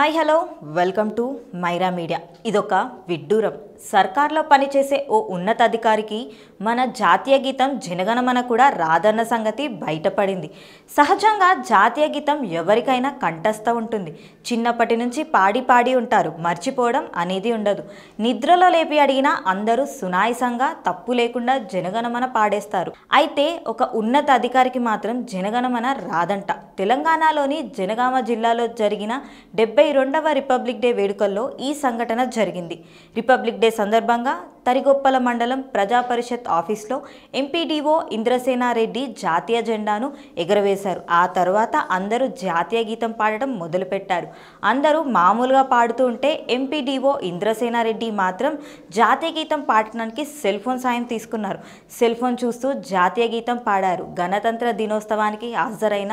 hi hello welcome to Myra Media ఇదొక విడ్డూరం సర్కార్లో పనిచేసే ఓ ఉన్నతాధికారికి మన జాతీయ గీతం జనగణమన కూడా రాదన్న సంగతి బయటపడింది సహజంగా జాతీయ గీతం ఎవరికైనా కంఠస్థ ఉంటుంది చిన్నప్పటి నుంచి పాడి పాడి ఉంటారు మర్చిపోవడం అనేది ఉండదు నిద్రలో లేపి అడిగినా అందరూ సునాయసంగా తప్పు లేకుండా జనగణమన పాడేస్తారు అయితే ఒక ఉన్నత అధికారికి మాత్రం జనగణమన రాదంట తెలంగాణలోని జనగామ జిల్లాలో జరిగిన డెబ్బై రెండవ రిపబ్లిక్ డే వేడుకల్లో ఈ సంఘటన జరిగింది రిపబ్లిక్ డే సందర్భంగా తరిగొప్పల మండలం ప్రజాపరిషత్ ఆఫీస్లో ఎంపీడీఓ ఇంద్రసేనారెడ్డి జాతీయ జెండాను ఎగురవేశారు ఆ తర్వాత అందరూ జాతీయ గీతం పాడటం మొదలుపెట్టారు అందరూ మామూలుగా పాడుతూ ఉంటే ఎంపీడీఓ ఇంద్రసేనారెడ్డి మాత్రం జాతీయ గీతం పాడటానికి సెల్ ఫోన్ సాయం తీసుకున్నారు సెల్ ఫోన్ చూస్తూ జాతీయ గీతం పాడారు గణతంత్ర దినోత్సవానికి హాజరైన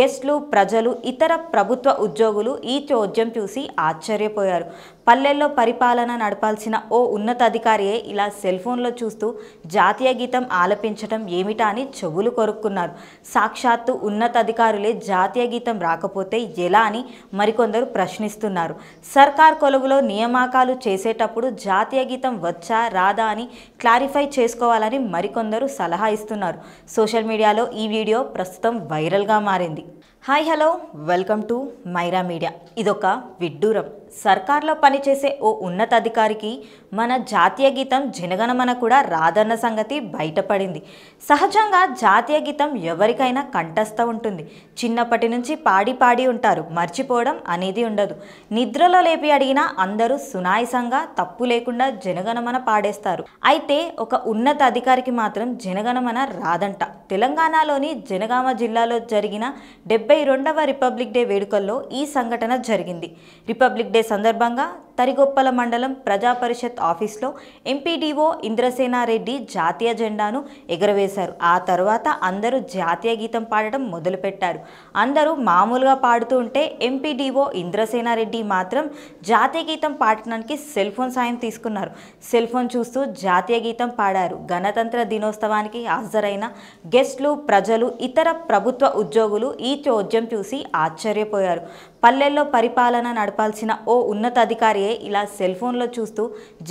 గెస్టులు ప్రజలు ఇతర ప్రభుత్వ ఉద్యోగులు ఈ చోద్యం చూసి ఆశ్చర్యపోయారు పల్లెల్లో పరిపాలన నడపాల్సిన ఓ ఉన్నతాధికారియే ఇలా సెల్ ఫోన్లో చూస్తూ జాతీయ గీతం ఆలపించడం ఏమిటా అని చెవులు కొరుక్కున్నారు సాక్షాత్తు ఉన్నతాధికారులే జాతీయ గీతం రాకపోతే ఎలా అని మరికొందరు ప్రశ్నిస్తున్నారు సర్కార్ కొలువులో నియామకాలు చేసేటప్పుడు జాతీయ గీతం వచ్చా రాదా అని క్లారిఫై చేసుకోవాలని మరికొందరు సలహా ఇస్తున్నారు సోషల్ మీడియాలో ఈ వీడియో ప్రస్తుతం వైరల్గా మారింది hi hello welcome to Myra Media ఇదొక విడ్డూరం సర్కార్లో పనిచేసే ఓ ఉన్నతాధికారికి మన జాతీయ గీతం జనగణమన కూడా రాదన్న సంగతి బయటపడింది సహజంగా జాతీయ గీతం ఎవరికైనా కంఠస్థ ఉంటుంది చిన్నప్పటి నుంచి పాడి పాడి ఉంటారు మర్చిపోవడం అనేది ఉండదు నిద్రలో లేపి అడిగినా అందరూ సునాయసంగా తప్పు లేకుండా జనగణమన పాడేస్తారు అయితే ఒక ఉన్నత అధికారికి మాత్రం జనగణమన రాదంట తెలంగాణలోని జనగామ జిల్లాలో జరిగిన డెబ్బై డెబ్బై రెండవ రిపబ్లిక్ డే వేడుకల్లో ఈ సంఘటన జరిగింది రిపబ్లిక్ డే సందర్భంగా తరిగొప్పల మండలం ప్రజాపరిషత్ ఆఫీస్లో ఎంపీడీఓ ఇంద్రసేనారెడ్డి జాతీయ జెండాను ఎగరవేశారు ఆ తర్వాత అందరూ జాతీయ గీతం పాడటం మొదలుపెట్టారు అందరూ మామూలుగా పాడుతూ ఉంటే ఎంపీడీఓ ఇంద్రసేనారెడ్డి మాత్రం జాతీయ గీతం పాడటానికి సెల్ ఫోన్ సాయం తీసుకున్నారు సెల్ ఫోన్ చూస్తూ జాతీయ గీతం పాడారు గణతంత్ర దినోత్సవానికి హాజరైన గెస్టులు ప్రజలు ఇతర ప్రభుత్వ ఉద్యోగులు ఈ చోద్యం చూసి ఆశ్చర్యపోయారు పల్లెల్లో పరిపాలన నడపాల్సిన ఓ ఉన్నతాధికారియే ఇలా సెల్ ఫోన్లో చూస్తూ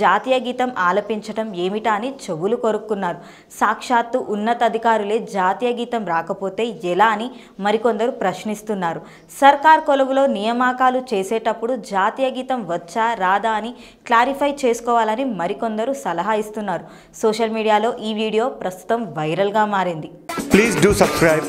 జాతీయ గీతం ఆలపించడం ఏమిటా అని చెవులు కొరుక్కున్నారు సాక్షాత్తు ఉన్నతాధికారులే జాతీయ గీతం రాకపోతే ఎలా అని మరికొందరు ప్రశ్నిస్తున్నారు సర్కార్ కొలువులో నియామకాలు చేసేటప్పుడు జాతీయ గీతం వచ్చా రాదా అని క్లారిఫై చేసుకోవాలని మరికొందరు సలహా ఇస్తున్నారు సోషల్ మీడియాలో ఈ వీడియో ప్రస్తుతం వైరల్గా మారింది ప్లీజ్ డూ సబ్స్క్రైబ్